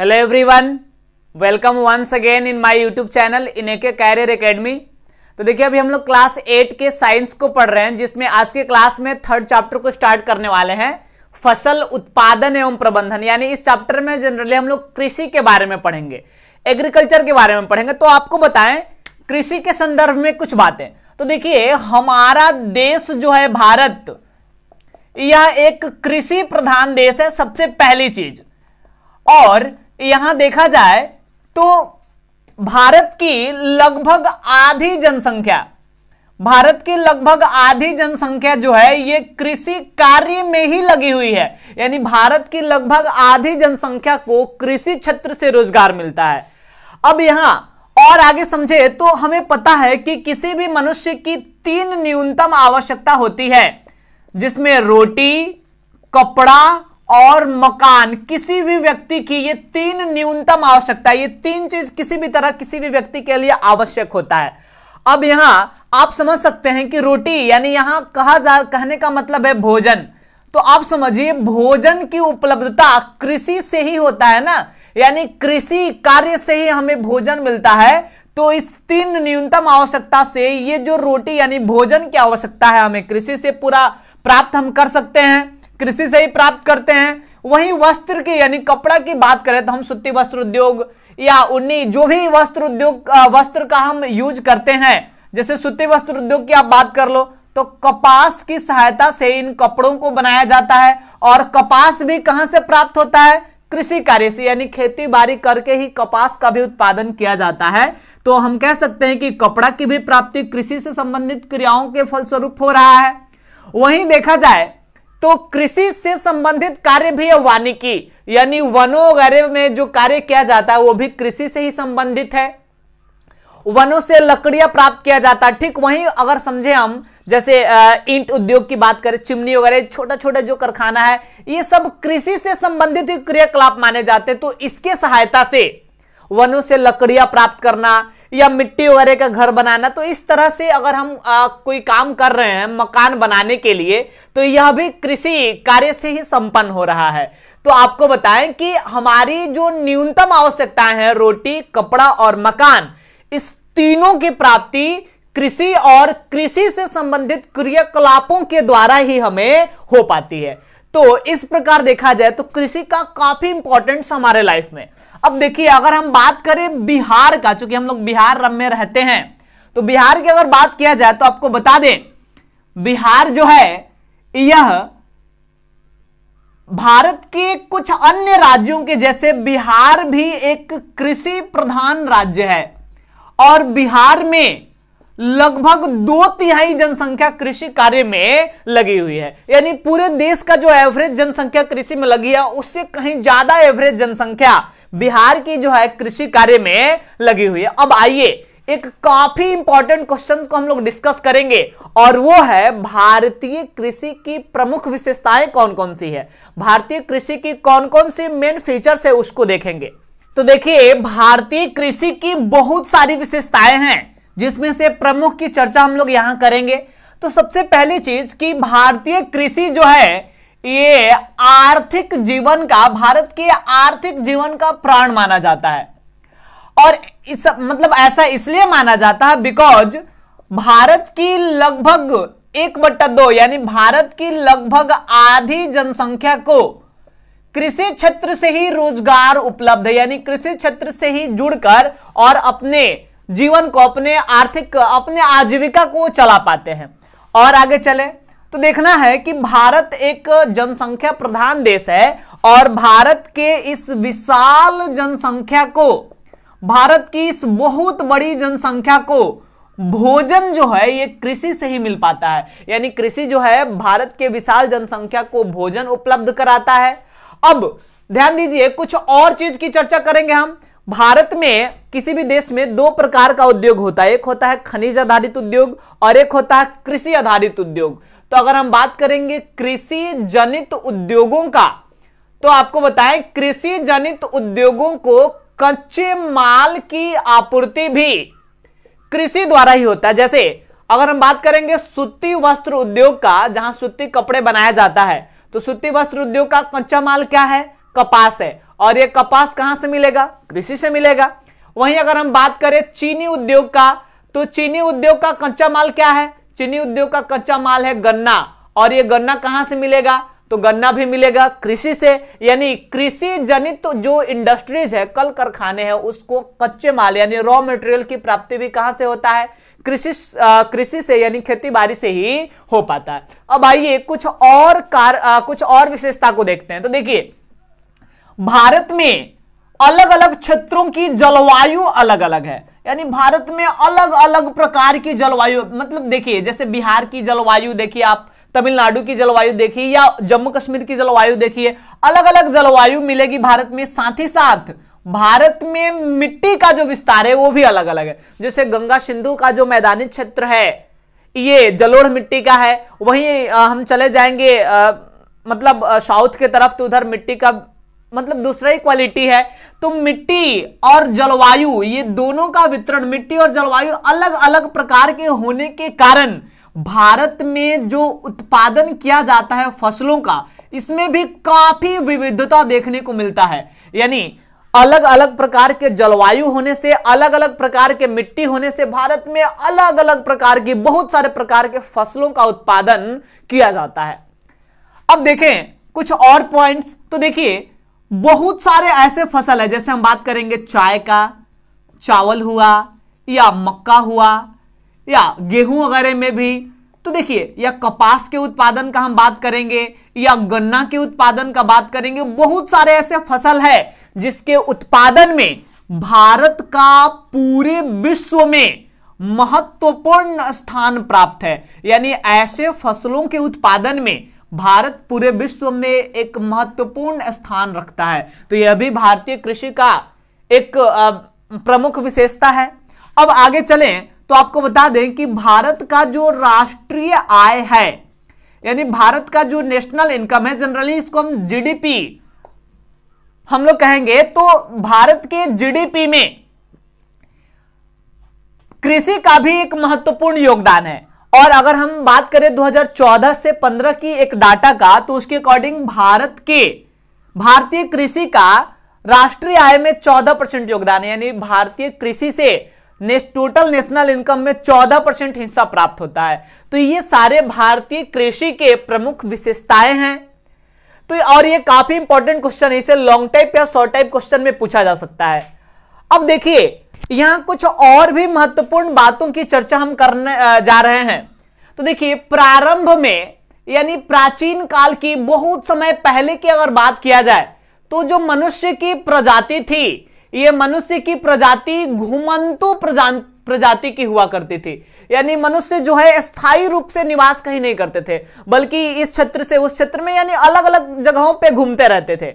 hello everyone welcome once again in my YouTube channel in AK career academy तो देखिए अभी हम लोग क्लास एट के साइंस को पढ़ रहे हैं जिसमें आज के क्लास में थर्ड चैप्टर को स्टार्ट करने वाले हैं फसल उत्पादन एवं प्रबंधन यानी इस चैप्टर में जनरली हम लोग कृषि के बारे में पढ़ेंगे एग्रीकल्चर के बारे में पढ़ेंगे तो आपको बताएं कृषि के संदर्भ में कुछ बातें तो देखिए हमारा देश जो है भारत यह एक कृषि प्रधान देश है सबसे पहली चीज और यहां देखा जाए तो भारत की लगभग आधी जनसंख्या भारत की लगभग आधी जनसंख्या जो है ये कृषि कार्य में ही लगी हुई है यानी भारत की लगभग आधी जनसंख्या को कृषि क्षेत्र से रोजगार मिलता है अब यहां और आगे समझे तो हमें पता है कि किसी भी मनुष्य की तीन न्यूनतम आवश्यकता होती है जिसमें रोटी कपड़ा और मकान किसी भी व्यक्ति की ये तीन न्यूनतम आवश्यकता ये तीन चीज किसी भी तरह किसी भी व्यक्ति के लिए आवश्यक होता है अब यहां आप समझ सकते हैं कि रोटी यानी यहां कहा जा कहने का मतलब है भोजन तो आप समझिए भोजन की उपलब्धता कृषि से ही होता है ना यानी कृषि कार्य से ही हमें भोजन मिलता है तो इस तीन न्यूनतम आवश्यकता से ये जो रोटी यानी भोजन की आवश्यकता है हमें कृषि से पूरा प्राप्त हम कर सकते हैं कृषि से ही प्राप्त करते हैं वहीं वस्त्र की यानी कपड़ा की बात करें तो हम सुत्ती वस्त्र उद्योग या उन्नी जो भी वस्त्र उद्योग वस्त्र का हम यूज करते हैं जैसे सुत्ती वस्त्र उद्योग की आप बात कर लो तो कपास की सहायता से इन कपड़ों को बनाया जाता है और कपास भी कहां से प्राप्त होता है कृषि कार्य से यानी खेती बाड़ी करके ही कपास का भी उत्पादन किया जाता है तो हम कह सकते हैं कि कपड़ा की भी प्राप्ति कृषि से संबंधित क्रियाओं के फलस्वरूप हो रहा है वहीं देखा जाए तो कृषि से संबंधित कार्य भी है वानिकी यानी वनों वगैरह में जो कार्य किया जाता है वो भी कृषि से ही संबंधित है वनों से लकड़ियां प्राप्त किया जाता है ठीक वहीं अगर समझे हम जैसे ईंट उद्योग की बात करें चिमनी वगैरह छोटा छोटा जो कारखाना है ये सब कृषि से संबंधित क्रियाकलाप माने जाते हैं तो इसके सहायता से वनों से लकड़ियां प्राप्त करना या मिट्टी वगैरह का घर बनाना तो इस तरह से अगर हम आ, कोई काम कर रहे हैं मकान बनाने के लिए तो यह भी कृषि कार्य से ही संपन्न हो रहा है तो आपको बताएं कि हमारी जो न्यूनतम आवश्यकताएं हैं रोटी कपड़ा और मकान इस तीनों की प्राप्ति कृषि और कृषि से संबंधित क्रियाकलापों के द्वारा ही हमें हो पाती है तो इस प्रकार देखा जाए तो कृषि का काफी इंपॉर्टेंस हमारे लाइफ में अब देखिए अगर हम बात करें बिहार का चूंकि हम लोग बिहार में रहते हैं तो बिहार की अगर बात किया जाए तो आपको बता दें बिहार जो है यह भारत के कुछ अन्य राज्यों के जैसे बिहार भी एक कृषि प्रधान राज्य है और बिहार में लगभग दो तिहाई जनसंख्या कृषि कार्य में लगी हुई है यानी पूरे देश का जो एवरेज जनसंख्या कृषि में लगी है उससे कहीं ज्यादा एवरेज जनसंख्या बिहार की जो है कृषि कार्य में लगी हुई है अब आइए एक काफी इंपॉर्टेंट क्वेश्चन को हम लोग डिस्कस करेंगे और वो है भारतीय कृषि की प्रमुख विशेषताएं कौन कौन सी है भारतीय कृषि की कौन कौन सी मेन फीचर्स है उसको देखेंगे तो देखिए भारतीय कृषि की बहुत सारी विशेषताएं हैं जिसमें से प्रमुख की चर्चा हम लोग यहां करेंगे तो सबसे पहली चीज कि भारतीय कृषि जो है ये आर्थिक जीवन का भारत के आर्थिक जीवन का प्राण माना जाता है और इस मतलब ऐसा इसलिए माना जाता है बिकॉज भारत की लगभग एक बट्टा दो यानी भारत की लगभग आधी जनसंख्या को कृषि क्षेत्र से ही रोजगार उपलब्ध है यानी कृषि क्षेत्र से ही जुड़कर और अपने जीवन को अपने आर्थिक अपने आजीविका को चला पाते हैं और आगे चले तो देखना है कि भारत एक जनसंख्या प्रधान देश है और भारत के इस विशाल जनसंख्या को भारत की इस बहुत बड़ी जनसंख्या को भोजन जो है ये कृषि से ही मिल पाता है यानी कृषि जो है भारत के विशाल जनसंख्या को भोजन उपलब्ध कराता है अब ध्यान दीजिए कुछ और चीज की चर्चा करेंगे हम भारत में किसी भी देश में दो प्रकार का उद्योग होता है एक होता है खनिज आधारित उद्योग और एक होता है कृषि आधारित उद्योग तो अगर हम बात करेंगे कृषि जनित उद्योगों का तो आपको बताएं कृषि जनित उद्योगों को कच्चे माल की आपूर्ति भी कृषि द्वारा ही होता है जैसे अगर हम बात करेंगे सूती वस्त्र उद्योग का जहां सूती कपड़े बनाया जाता है तो सूती वस्त्र उद्योग का कच्चा माल क्या है कपास है और ये कपास कहां से मिलेगा कृषि से मिलेगा वहीं अगर हम बात करें चीनी उद्योग का तो चीनी उद्योग का कच्चा माल क्या है चीनी उद्योग का कच्चा माल है गन्ना और ये गन्ना कहां से मिलेगा तो गन्ना भी मिलेगा कृषि से यानी कृषि जनित तो जो इंडस्ट्रीज है कल कारखाने हैं उसको कच्चे माल यानी रॉ मटेरियल की प्राप्ति भी कहां से होता है कृषि कृषि से यानी खेती बाड़ी से ही हो पाता है अब आइए कुछ और कार आ, कुछ और विशेषता को देखते हैं तो देखिए भारत में अलग अलग क्षेत्रों की जलवायु अलग अलग है यानी भारत में अलग अलग प्रकार की जलवायु मतलब देखिए जैसे बिहार की जलवायु देखिए आप तमिलनाडु की जलवायु देखिए या जम्मू कश्मीर की जलवायु देखिए अलग अलग जलवायु मिलेगी भारत में साथ ही साथ भारत में मिट्टी का जो विस्तार है वो भी अलग अलग है जैसे गंगा सिंधु का जो मैदानी क्षेत्र है ये जलोढ़ मिट्टी का है वहीं हम चले जाएंगे आ, मतलब साउथ के तरफ तो उधर मिट्टी का मतलब दूसरा ही क्वालिटी है तो मिट्टी और जलवायु ये दोनों का वितरण मिट्टी और जलवायु अलग अलग प्रकार के होने के कारण भारत में जो उत्पादन किया जाता है फसलों का इसमें भी काफी विविधता देखने को मिलता है यानी अलग अलग प्रकार के जलवायु होने से अलग अलग प्रकार के मिट्टी होने से भारत में अलग अलग प्रकार की बहुत सारे प्रकार के फसलों का उत्पादन किया जाता है अब देखें कुछ और पॉइंट्स तो देखिए बहुत सारे ऐसे फसल है जैसे हम बात करेंगे चाय का चावल हुआ या मक्का हुआ या गेहूं वगैरह में भी तो देखिए या कपास के उत्पादन का हम बात करेंगे या गन्ना के उत्पादन का बात करेंगे बहुत सारे ऐसे फसल है जिसके उत्पादन में भारत का पूरे विश्व में महत्वपूर्ण स्थान प्राप्त है यानी ऐसे फसलों के उत्पादन में भारत पूरे विश्व में एक महत्वपूर्ण स्थान रखता है तो यह भी भारतीय कृषि का एक प्रमुख विशेषता है अब आगे चलें तो आपको बता दें कि भारत का जो राष्ट्रीय आय है यानी भारत का जो नेशनल इनकम है जनरली इसको हम जीडीपी हम लोग कहेंगे तो भारत के जीडीपी में कृषि का भी एक महत्वपूर्ण योगदान है और अगर हम बात करें 2014 से 15 की एक डाटा का तो उसके अकॉर्डिंग भारत के भारतीय कृषि का राष्ट्रीय आय में 14 परसेंट योगदान है यानी भारतीय कृषि से ने, टोटल नेशनल इनकम में 14 परसेंट हिस्सा प्राप्त होता है तो ये सारे भारतीय कृषि के प्रमुख विशेषताएं हैं तो और ये काफी इंपॉर्टेंट क्वेश्चन है इसे लॉन्ग टाइप या शॉर्ट टाइप क्वेश्चन में पूछा जा सकता है अब देखिए यहां कुछ और भी महत्वपूर्ण बातों की चर्चा हम करने जा रहे हैं तो देखिए प्रारंभ में यानी प्राचीन काल की बहुत समय पहले की अगर बात किया जाए तो जो मनुष्य की प्रजाति थी ये मनुष्य की प्रजाति घुमंतु प्रजाति की हुआ करती थी यानी मनुष्य जो है स्थायी रूप से निवास कहीं नहीं करते थे बल्कि इस क्षेत्र से उस क्षेत्र में यानी अलग अलग जगहों पे घूमते रहते थे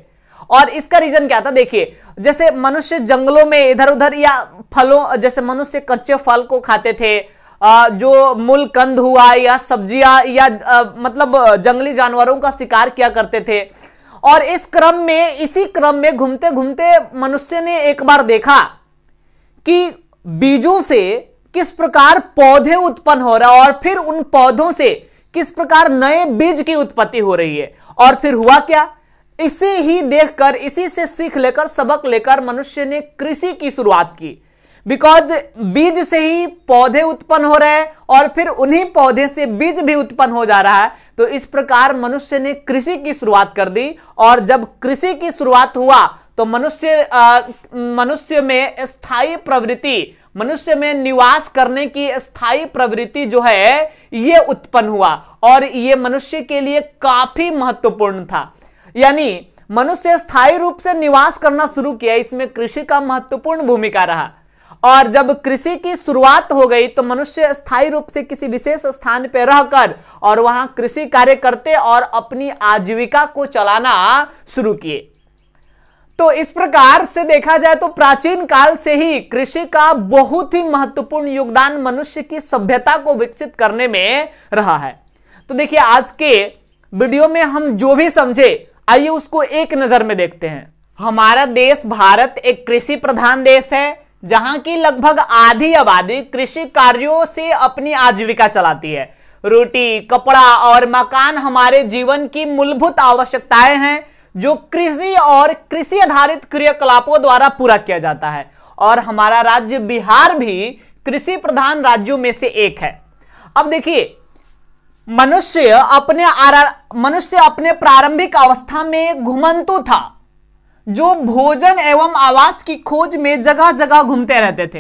और इसका रीजन क्या था देखिए जैसे मनुष्य जंगलों में इधर उधर या फलों जैसे मनुष्य कच्चे फल को खाते थे जो मूल कंद हुआ या सब्जियां या मतलब जंगली जानवरों का शिकार किया करते थे और इस क्रम में इसी क्रम में घूमते घूमते मनुष्य ने एक बार देखा कि बीजों से किस प्रकार पौधे उत्पन्न हो रहा और फिर उन पौधों से किस प्रकार नए बीज की उत्पत्ति हो रही है और फिर हुआ क्या इसे ही देखकर इसी से सीख लेकर सबक लेकर मनुष्य ने कृषि की शुरुआत की बिकॉज बीज से ही पौधे उत्पन्न हो रहे हैं और फिर उन्हीं पौधे से बीज भी उत्पन्न हो जा रहा है तो इस प्रकार मनुष्य ने कृषि की शुरुआत कर दी और जब कृषि की शुरुआत हुआ तो मनुष्य मनुष्य में स्थायी प्रवृत्ति मनुष्य में निवास करने की स्थायी प्रवृत्ति जो है ये उत्पन्न हुआ और ये मनुष्य के लिए काफी महत्वपूर्ण था यानी मनुष्य स्थायी रूप से निवास करना शुरू किया इसमें कृषि का महत्वपूर्ण भूमिका रहा और जब कृषि की शुरुआत हो गई तो मनुष्य स्थायी रूप से किसी विशेष स्थान पर रहकर और वहां कृषि कार्य करते और अपनी आजीविका को चलाना शुरू किए तो इस प्रकार से देखा जाए तो प्राचीन काल से ही कृषि का बहुत ही महत्वपूर्ण योगदान मनुष्य की सभ्यता को विकसित करने में रहा है तो देखिए आज के वीडियो में हम जो भी समझे आइए उसको एक नजर में देखते हैं हमारा देश भारत एक कृषि प्रधान देश है जहां की लगभग आधी आबादी कृषि कार्यों से अपनी आजीविका चलाती है रोटी कपड़ा और मकान हमारे जीवन की मूलभूत आवश्यकताएं हैं जो कृषि और कृषि आधारित क्रियाकलापों द्वारा पूरा किया जाता है और हमारा राज्य बिहार भी कृषि प्रधान राज्यों में से एक है अब देखिए मनुष्य अपने मनुष्य अपने प्रारंभिक अवस्था में घुमंतु था जो भोजन एवं आवास की खोज में जगह जगह घूमते रहते थे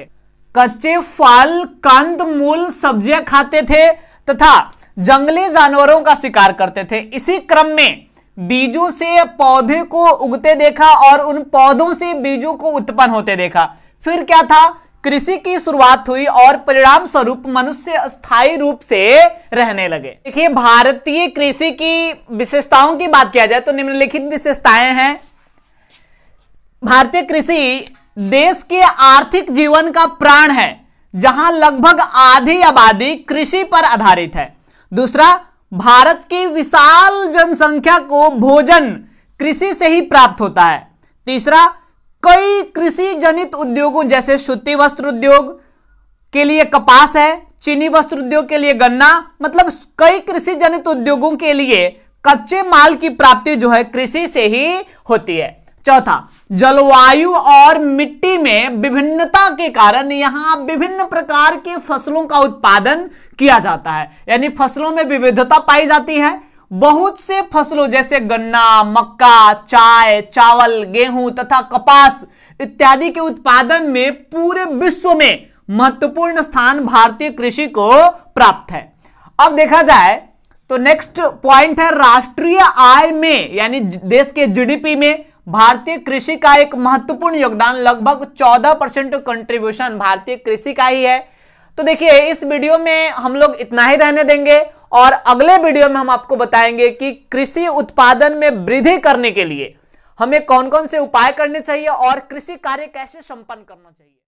कच्चे फल कंद मूल सब्जियां खाते थे तथा जंगली जानवरों का शिकार करते थे इसी क्रम में बीजों से पौधे को उगते देखा और उन पौधों से बीजों को उत्पन्न होते देखा फिर क्या था कृषि की शुरुआत हुई और परिणाम स्वरूप मनुष्य स्थायी रूप से रहने लगे देखिए भारतीय कृषि की विशेषताओं की बात किया जाए तो निम्नलिखित विशेषताएं हैं भारतीय कृषि देश के आर्थिक जीवन का प्राण है जहां लगभग आधी आबादी कृषि पर आधारित है दूसरा भारत की विशाल जनसंख्या को भोजन कृषि से ही प्राप्त होता है तीसरा कई कृषि जनित उद्योगों जैसे सूती वस्त्र उद्योग के लिए कपास है चीनी वस्त्र उद्योग के लिए गन्ना मतलब कई कृषि जनित उद्योगों के लिए कच्चे माल की प्राप्ति जो है कृषि से ही होती है चौथा जलवायु और मिट्टी में विभिन्नता के कारण यहां विभिन्न प्रकार के फसलों का उत्पादन किया जाता है यानी फसलों में विविधता पाई जाती है बहुत से फसलों जैसे गन्ना मक्का चाय चावल गेहूं तथा कपास इत्यादि के उत्पादन में पूरे विश्व में महत्वपूर्ण स्थान भारतीय कृषि को प्राप्त है अब देखा जाए तो नेक्स्ट पॉइंट है राष्ट्रीय आय में यानी देश के जीडीपी में भारतीय कृषि का एक महत्वपूर्ण योगदान लगभग 14 परसेंट कंट्रीब्यूशन भारतीय कृषि का ही है तो देखिए इस वीडियो में हम लोग इतना ही रहने देंगे और अगले वीडियो में हम आपको बताएंगे कि कृषि उत्पादन में वृद्धि करने के लिए हमें कौन कौन से उपाय करने चाहिए और कृषि कार्य कैसे संपन्न करना चाहिए